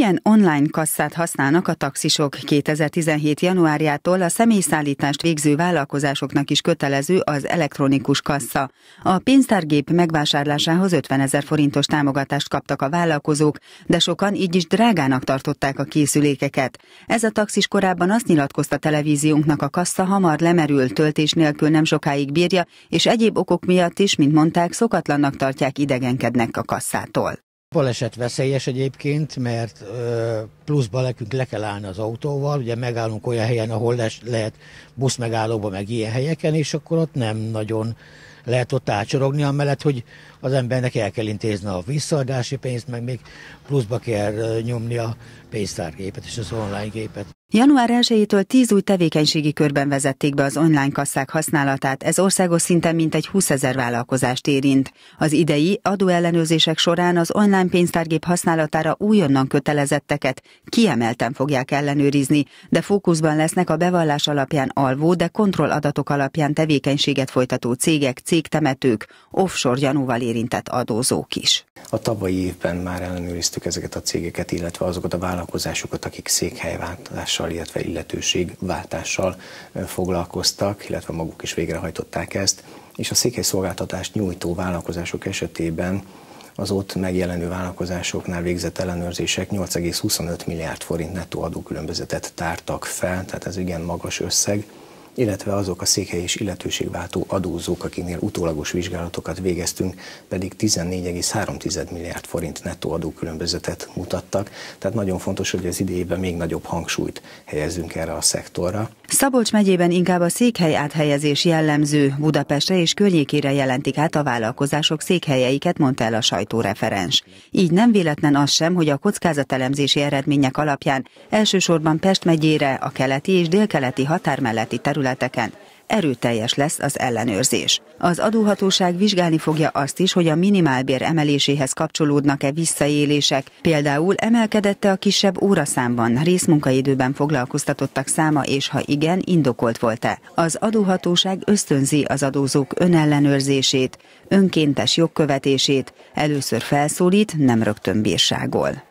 Milyen online kasszát használnak a taxisok? 2017. januárjától a személyszállítást végző vállalkozásoknak is kötelező az elektronikus kassa. A pénztárgép megvásárlásához 50 ezer forintos támogatást kaptak a vállalkozók, de sokan így is drágának tartották a készülékeket. Ez a taxis korábban azt nyilatkozta televíziónknak, a kassa hamar lemerül, töltés nélkül nem sokáig bírja, és egyéb okok miatt is, mint mondták, szokatlannak tartják, idegenkednek a kasszától. Baleset veszélyes egyébként, mert pluszba nekünk le kell állni az autóval, ugye megállunk olyan helyen, ahol lehet buszmegállóba, meg ilyen helyeken, és akkor ott nem nagyon lehet ott ácsorogni, amellett, hogy az embernek el kell intézni a visszaadási pénzt, meg még pluszba kell nyomni a pénztárgépet és az online gépet. Január 1-től 10 új tevékenységi körben vezették be az online kasszák használatát, ez országos szinten mintegy 20 ezer vállalkozást érint. Az idei adóellenőrzések során az online pénztárgép használatára újonnan kötelezetteket kiemelten fogják ellenőrizni, de fókuszban lesznek a bevallás alapján alvó, de kontrolladatok alapján tevékenységet folytató cégek, cégtemetők, offshore gyanúval érintett adózók is. A tavalyi évben már ellenőriztük ezeket a cégeket, illetve azokat a vállalkozásokat, akik székhelyváltással, illetve illetőségváltással foglalkoztak, illetve maguk is végrehajtották ezt, és a székhelyszolgáltatást nyújtó vállalkozások esetében az ott megjelenő vállalkozásoknál végzett ellenőrzések 8,25 milliárd forint nettó adókülönbözetet tártak fel, tehát ez igen magas összeg illetve azok a székhely és illetőségváltó adózók, akiknél utólagos vizsgálatokat végeztünk, pedig 14,3 milliárd forint nettó adókülönbözetet mutattak. Tehát nagyon fontos, hogy az idejében még nagyobb hangsúlyt helyezzünk erre a szektorra. Szabolcs megyében inkább a székhely áthelyezés jellemző, Budapestre és környékére jelentik át a vállalkozások székhelyeiket, mondta el a sajtóreferens. Így nem véletlen az sem, hogy a kockázatelemzési eredmények alapján elsősorban Pest megyére, a keleti és délkeleti határ melletti területeken erőteljes lesz az ellenőrzés. Az adóhatóság vizsgálni fogja azt is, hogy a minimálbér emeléséhez kapcsolódnak-e visszaélések, például emelkedette a kisebb óraszámban, részmunkaidőben foglalkoztatottak száma, és ha igen, indokolt volt-e. Az adóhatóság ösztönzi az adózók önellenőrzését, önkéntes jogkövetését, először felszólít, nem rögtön bírságol.